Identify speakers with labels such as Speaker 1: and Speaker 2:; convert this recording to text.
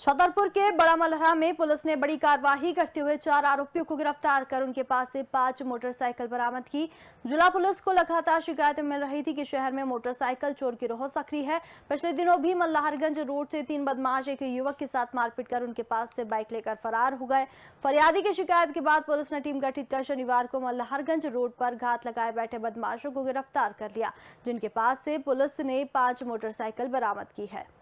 Speaker 1: छतरपुर के बड़ा मलहरा में पुलिस ने बड़ी कार्यवाही करते हुए चार आरोपियों को गिरफ्तार कर उनके पास से पांच मोटरसाइकिल बरामद की जिला पुलिस को लगातार शिकायतें मिल रही थी कि शहर में मोटरसाइकिल चोर की रोह सक्रिय है पिछले दिनों भी मल्लाहरगंज रोड से तीन बदमाश एक युवक के साथ मारपीट कर उनके पास से बाइक लेकर फरार हो गए फरियादी की शिकायत के बाद पुलिस ने टीम गठित कर शनिवार को मल्लाहरगंज रोड पर घात लगाए बैठे बदमाशों को गिरफ्तार कर लिया जिनके पास से पुलिस ने पांच मोटरसाइकिल बरामद की है